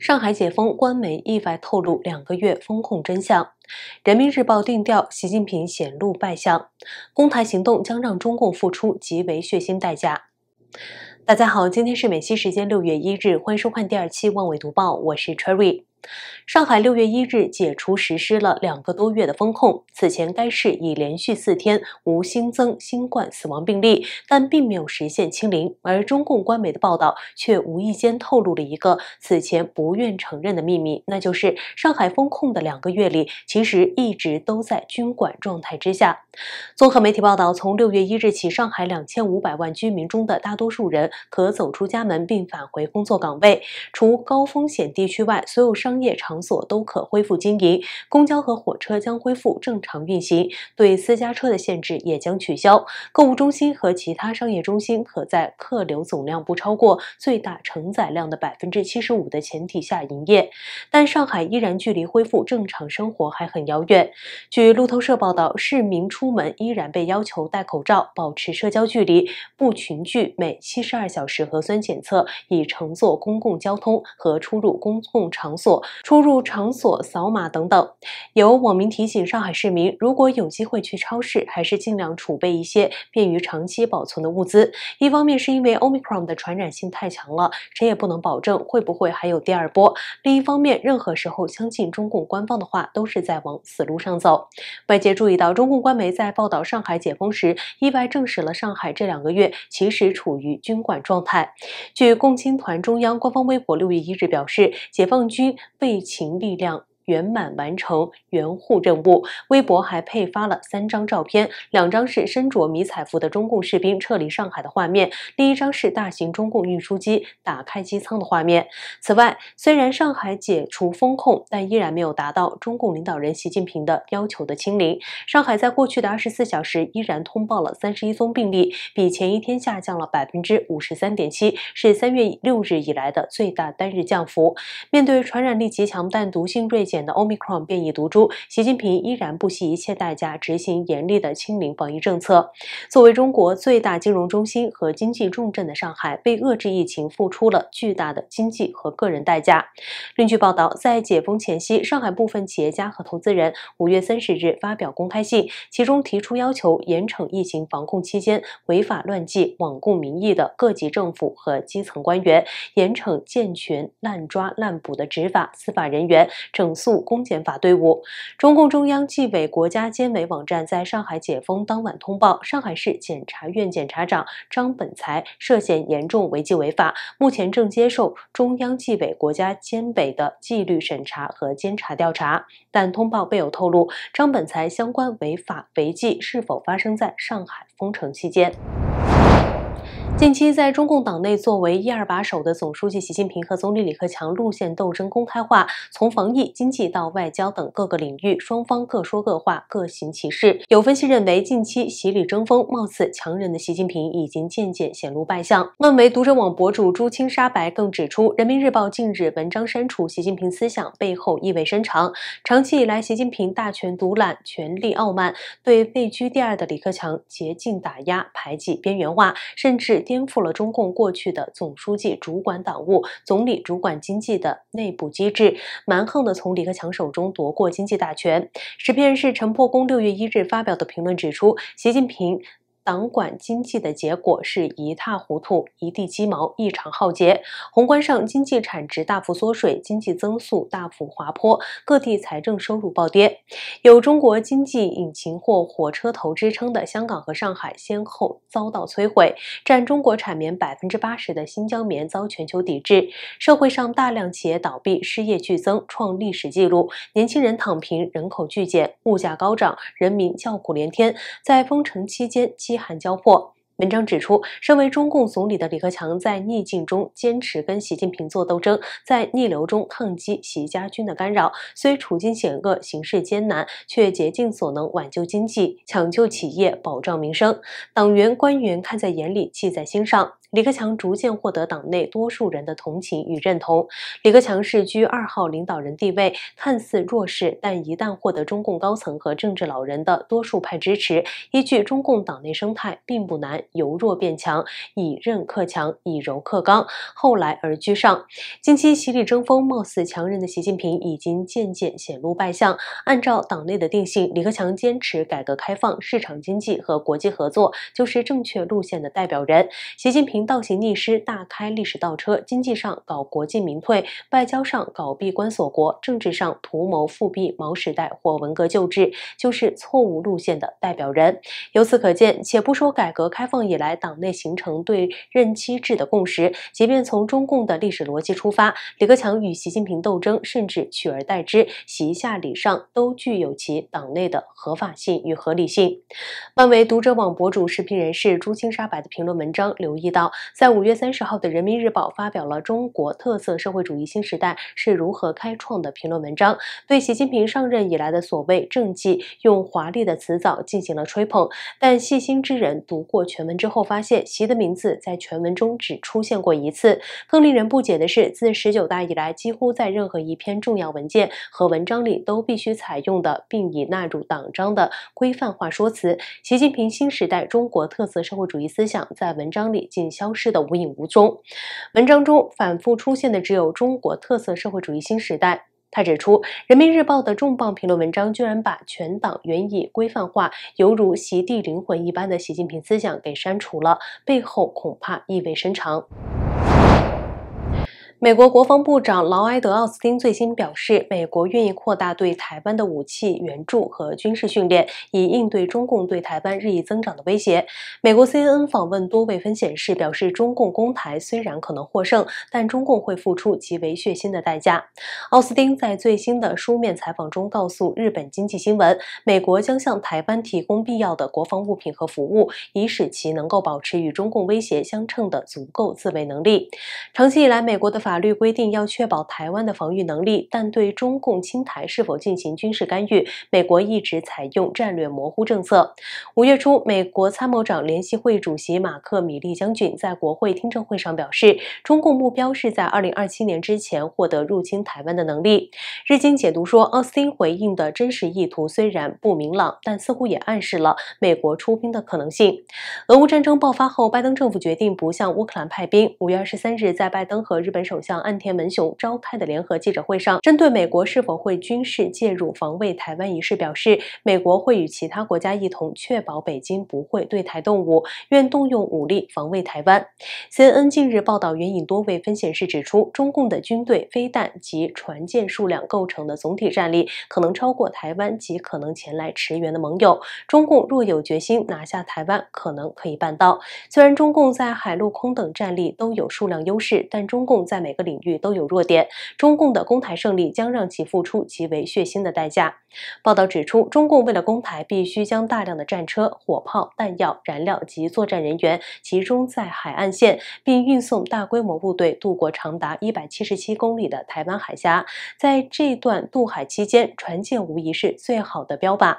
上海解封，官媒意外透露两个月封控真相，《人民日报》定调，习近平显露败相，公台行动将让中共付出极为血腥代价。大家好，今天是美西时间六月一日，欢迎收看第二期《万维读报》，我是 Cherry。上海六月一日解除实施了两个多月的封控。此前，该市已连续四天无新增新冠死亡病例，但并没有实现清零。而中共官媒的报道却无意间透露了一个此前不愿承认的秘密，那就是上海封控的两个月里，其实一直都在军管状态之下。综合媒体报道，从六月一日起，上海两千五百万居民中的大多数人可走出家门并返回工作岗位，除高风险地区外，所有商。商业场所都可恢复经营，公交和火车将恢复正常运行，对私家车的限制也将取消。购物中心和其他商业中心可在客流总量不超过最大承载量的百分之七十五的前提下营业。但上海依然距离恢复正常生活还很遥远。据路透社报道，市民出门依然被要求戴口罩、保持社交距离、不群聚，每七十二小时核酸检测以乘坐公共交通和出入公共场所。出入场所扫码等等，有网民提醒上海市民，如果有机会去超市，还是尽量储备一些便于长期保存的物资。一方面是因为 Omicron 的传染性太强了，谁也不能保证会不会还有第二波；另一方面，任何时候相信中共官方的话都是在往死路上走。外界注意到，中共官媒在报道上海解封时，意外证实了上海这两个月其实处于军管状态。据共青团中央官方微博六月一日表示，解放军。背情力量。圆满完成援沪任务。微博还配发了三张照片，两张是身着迷彩服的中共士兵撤离上海的画面，另一张是大型中共运输机打开机舱的画面。此外，虽然上海解除封控，但依然没有达到中共领导人习近平的要求的清零。上海在过去的二十四小时依然通报了三十一宗病例，比前一天下降了百分之五十三点七，是三月六日以来的最大单日降幅。面对传染力极强但毒性锐减。的 Omicron 变异毒株，习近平依然不惜一切代价执行严厉的清零防疫政策。作为中国最大金融中心和经济重镇的上海，被遏制疫情付出了巨大的经济和个人代价。另据报道，在解封前夕，上海部分企业家和投资人五月三十日发表公开信，其中提出要求严惩疫情防控期间违法乱纪、罔顾民意的各级政府和基层官员，严惩健全滥抓滥捕的执法司法人员，整。肃公检法队伍。中共中央纪委国家监委网站在上海解封当晚通报，上海市检察院检察长张本才涉嫌严重违纪违法，目前正接受中央纪委国家监委的纪律审查和监察调查。但通报未有透露张本才相关违法违纪是否发生在上海封城期间。近期，在中共党内作为一二把手的总书记习近平和总理李克强路线斗争公开化，从防疫、经济到外交等各个领域，双方各说各话，各行其事。有分析认为，近期习李争锋，貌似强人的习近平已经渐渐显露败相。漫威读者网博主朱清沙白更指出，《人民日报》近日文章删除习近平思想背后意味深长。长期以来，习近平大权独揽，权力傲慢，对位居第二的李克强竭尽打压、排挤、边缘化，甚至。颠覆了中共过去的总书记主管党务、总理主管经济的内部机制，蛮横的从李克强手中夺过经济大权。时事评陈破公六月一日发表的评论指出，习近平。党管经济的结果是一塌糊涂、一地鸡毛、一场浩劫。宏观上，经济产值大幅缩水，经济增速大幅滑坡，各地财政收入暴跌。有中国经济引擎或火车头之称的香港和上海先后遭到摧毁。占中国产棉百分之八十的新疆棉遭全球抵制。社会上大量企业倒闭，失业剧增，创历史记录。年轻人躺平，人口剧减，物价高涨，人民叫苦连天。在封城期间，经饥寒交迫。文章指出，身为中共总理的李克强，在逆境中坚持跟习近平做斗争，在逆流中抗击习家军的干扰，虽处境险恶、形势艰难，却竭尽所能挽救经济、抢救企业、保障民生。党员官员看在眼里，记在心上。李克强逐渐获得党内多数人的同情与认同。李克强是居二号领导人地位，看似弱势，但一旦获得中共高层和政治老人的多数派支持，依据中共党内生态，并不难由弱变强，以任克强，以柔克刚，后来而居上。近期习李争锋，貌似强人的习近平已经渐渐显露败相。按照党内的定性，李克强坚持改革开放、市场经济和国际合作，就是正确路线的代表人。习近平。倒行逆施，大开历史倒车，经济上搞国进民退，外交上搞闭关锁国，政治上图谋复辟毛时代或文革旧制，就是错误路线的代表人。由此可见，且不说改革开放以来党内形成对任期制的共识，即便从中共的历史逻辑出发，李克强与习近平斗争甚至取而代之，习下礼上都具有其党内的合法性与合理性。漫维读者网博主、视频人士朱清沙白的评论文章留意到。在五月三十号的《人民日报》发表了《中国特色社会主义新时代是如何开创的》评论文章，对习近平上任以来的所谓政绩用华丽的辞藻进行了吹捧。但细心之人读过全文之后，发现习的名字在全文中只出现过一次。更令人不解的是，自十九大以来，几乎在任何一篇重要文件和文章里都必须采用的，并已纳入党章的规范化说辞——习近平新时代中国特色社会主义思想，在文章里仅消。消失的无影无踪。文章中反复出现的只有中国特色社会主义新时代。他指出，《人民日报》的重磅评论文章居然把全党原以规范化犹如席地灵魂一般的习近平思想给删除了，背后恐怕意味深长。美国国防部长劳埃德·奥斯汀最新表示，美国愿意扩大对台湾的武器援助和军事训练，以应对中共对台湾日益增长的威胁。美国 CNN 访问多位分析显示，表示中共攻台虽然可能获胜，但中共会付出极为血腥的代价。奥斯汀在最新的书面采访中告诉日本经济新闻，美国将向台湾提供必要的国防物品和服务，以使其能够保持与中共威胁相称的足够自卫能力。长期以来，美国的法法律规定要确保台湾的防御能力，但对中共侵台是否进行军事干预，美国一直采用战略模糊政策。五月初，美国参谋长联席会议主席马克·米利将军在国会听证会上表示，中共目标是在二零二七年之前获得入侵台湾的能力。日经解读说，奥斯汀回应的真实意图虽然不明朗，但似乎也暗示了美国出兵的可能性。俄乌战争爆发后，拜登政府决定不向乌克兰派兵。五月二十三日，在拜登和日本首。向岸田文雄召开的联合记者会上，针对美国是否会军事介入防卫台湾一事表示，美国会与其他国家一同确保北京不会对台动武，愿动用武力防卫台湾。CNN 近日报道，援引多位分析士指出，中共的军队、飞弹及船舰数量构成的总体战力，可能超过台湾及可能前来驰援的盟友。中共若有决心拿下台湾，可能可以办到。虽然中共在海陆空等战力都有数量优势，但中共在每个领域都有弱点，中共的攻台胜利将让其付出极为血腥的代价。报道指出，中共为了攻台，必须将大量的战车、火炮、弹药、燃料及作战人员集中在海岸线，并运送大规模部队渡过长达一百七十七公里的台湾海峡。在这段渡海期间，船舰无疑是最好的标靶。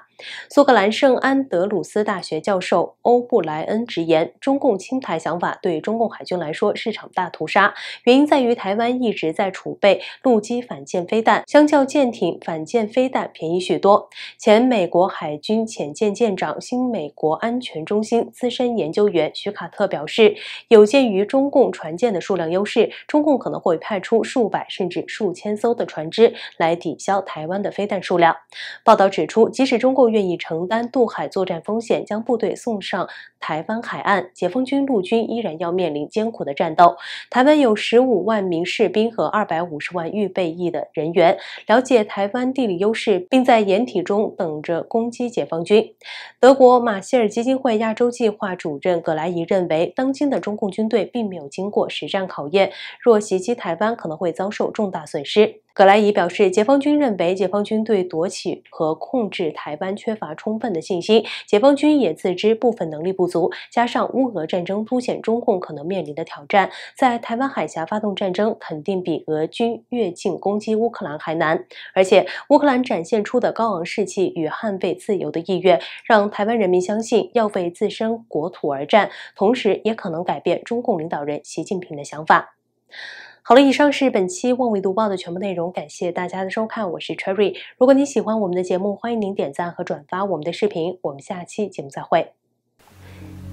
苏格兰圣安德鲁斯大学教授欧布莱恩直言，中共侵台想法对中共海军来说是场大屠杀，原因在于。台湾一直在储备陆基反舰飞弹，相较舰艇反舰飞弹便宜许多。前美国海军潜舰舰长、新美国安全中心资深研究员徐卡特表示，有鉴于中共船舰的数量优势，中共可能会派出数百甚至数千艘的船只来抵消台湾的飞弹数量。报道指出，即使中共愿意承担渡海作战风险，将部队送上台湾海岸，解放军陆军依然要面临艰苦的战斗。台湾有十五万。名士兵和二百五十万预备役的人员了解台湾地理优势，并在掩体中等着攻击解放军。德国马歇尔基金会亚洲计划主任葛莱仪认为，当今的中共军队并没有经过实战考验，若袭击台湾，可能会遭受重大损失。葛莱伊表示，解放军认为解放军对夺取和控制台湾缺乏充分的信心，解放军也自知部分能力不足。加上乌俄战争凸显中共可能面临的挑战，在台湾海峡发动战争肯定比俄军越境攻击乌克兰还难。而且，乌克兰展现出的高昂士气与捍卫自由的意愿，让台湾人民相信要为自身国土而战，同时也可能改变中共领导人习近平的想法。好了，以上是本期《望维读报》的全部内容，感谢大家的收看，我是 Cherry。如果您喜欢我们的节目，欢迎您点赞和转发我们的视频。我们下期节目再会。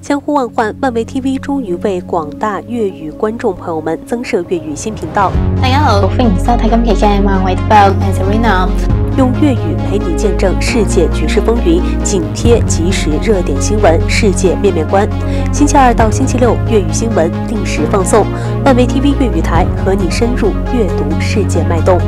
千呼万唤，漫威 TV 终于为广大粤语观众朋友们增设粤语新频道。大家好，欢迎收泰今期家》漫威 s e l f Serena。用粤语陪你见证世界局势风云，紧贴即时热点新闻，世界面面观。星期二到星期六，粤语新闻定时放送，漫威 TV 粤语台和你深入阅读世界脉动。